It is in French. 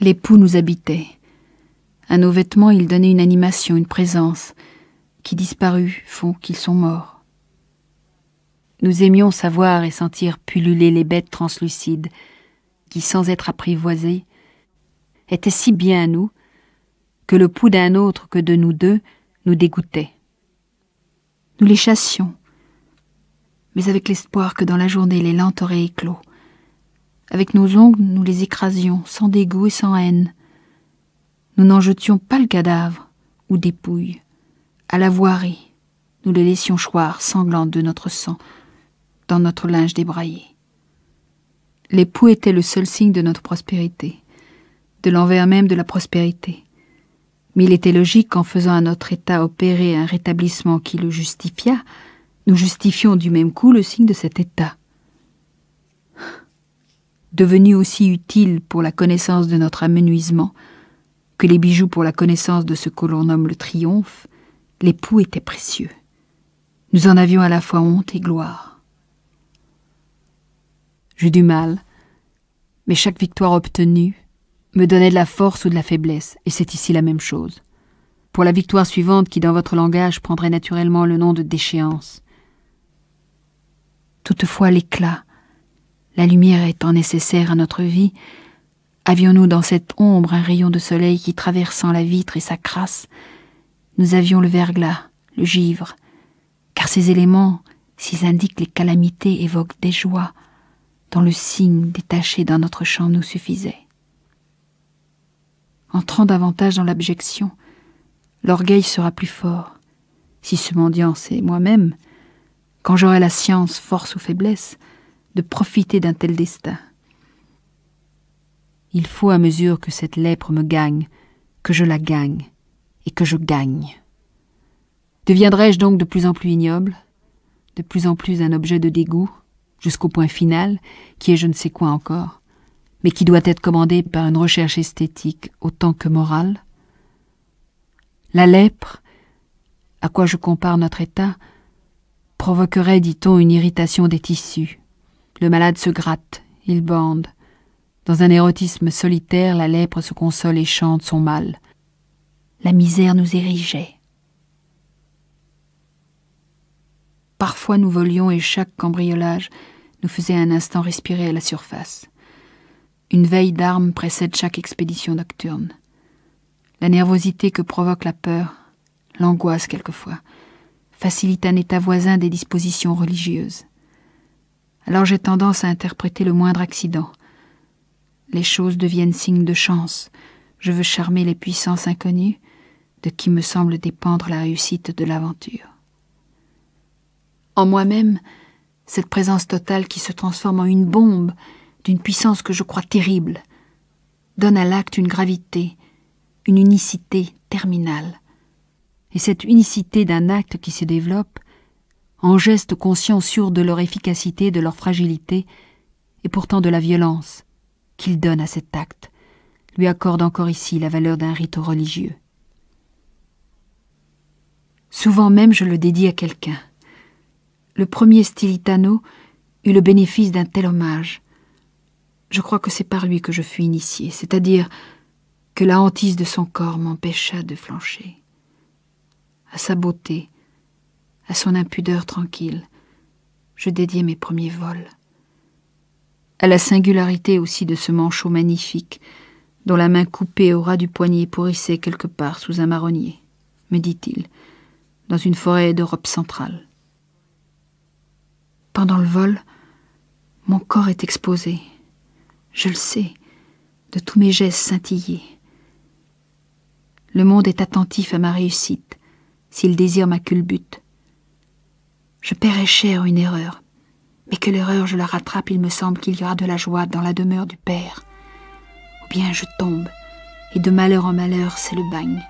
Les poux nous habitaient. À nos vêtements, ils donnaient une animation, une présence, qui disparut font qu'ils sont morts. Nous aimions savoir et sentir pulluler les bêtes translucides, qui, sans être apprivoisées, étaient si bien à nous, que le pouls d'un autre que de nous deux nous dégoûtait. Nous les chassions, mais avec l'espoir que dans la journée les lentes auraient éclos. Avec nos ongles, nous les écrasions, sans dégoût et sans haine. Nous n'en jetions pas le cadavre ou dépouille. À la voirie, nous les laissions choir, sanglantes de notre sang, dans notre linge débraillé. L'époux étaient le seul signe de notre prospérité, de l'envers même de la prospérité. Mais il était logique qu'en faisant à notre état opérer un rétablissement qui le justifia, nous justifions du même coup le signe de cet état devenu aussi utile pour la connaissance de notre amenuisement que les bijoux pour la connaissance de ce que l'on nomme le triomphe, l'époux était précieux. Nous en avions à la fois honte et gloire. J'eus du mal, mais chaque victoire obtenue me donnait de la force ou de la faiblesse, et c'est ici la même chose. Pour la victoire suivante qui dans votre langage prendrait naturellement le nom de déchéance. Toutefois l'éclat, la lumière étant nécessaire à notre vie, avions-nous dans cette ombre un rayon de soleil qui traversant la vitre et sa crasse, nous avions le verglas, le givre, car ces éléments, s'ils indiquent les calamités, évoquent des joies, dont le signe détaché dans notre champ nous suffisait. Entrant davantage dans l'abjection, l'orgueil sera plus fort, si ce mendiant c'est moi-même, quand j'aurai la science, force ou faiblesse, de profiter d'un tel destin. Il faut à mesure que cette lèpre me gagne, que je la gagne, et que je gagne. Deviendrai-je donc de plus en plus ignoble, de plus en plus un objet de dégoût, jusqu'au point final, qui est je ne sais quoi encore, mais qui doit être commandé par une recherche esthétique autant que morale La lèpre, à quoi je compare notre état, provoquerait, dit-on, une irritation des tissus, le malade se gratte, il bande. Dans un érotisme solitaire, la lèpre se console et chante son mal. La misère nous érigeait. Parfois nous volions et chaque cambriolage nous faisait un instant respirer à la surface. Une veille d'armes précède chaque expédition nocturne. La nervosité que provoque la peur, l'angoisse quelquefois, facilite un état voisin des dispositions religieuses alors j'ai tendance à interpréter le moindre accident. Les choses deviennent signes de chance. Je veux charmer les puissances inconnues, de qui me semble dépendre la réussite de l'aventure. En moi-même, cette présence totale qui se transforme en une bombe, d'une puissance que je crois terrible, donne à l'acte une gravité, une unicité terminale. Et cette unicité d'un acte qui se développe en gestes conscients sûrs de leur efficacité, de leur fragilité, et pourtant de la violence qu'il donne à cet acte, lui accorde encore ici la valeur d'un rite religieux. Souvent même je le dédie à quelqu'un. Le premier Stilitano eut le bénéfice d'un tel hommage. Je crois que c'est par lui que je fus initié, c'est-à-dire que la hantise de son corps m'empêcha de flancher. À sa beauté, à son impudeur tranquille, je dédiais mes premiers vols. À la singularité aussi de ce manchot magnifique, dont la main coupée au ras du poignet pourrissait quelque part sous un marronnier, me dit-il, dans une forêt d'Europe centrale. Pendant le vol, mon corps est exposé. Je le sais, de tous mes gestes scintillés. Le monde est attentif à ma réussite, s'il désire ma culbute. Je paierai cher une erreur, mais que l'erreur je la rattrape, il me semble qu'il y aura de la joie dans la demeure du Père. Ou bien je tombe, et de malheur en malheur c'est le bagne.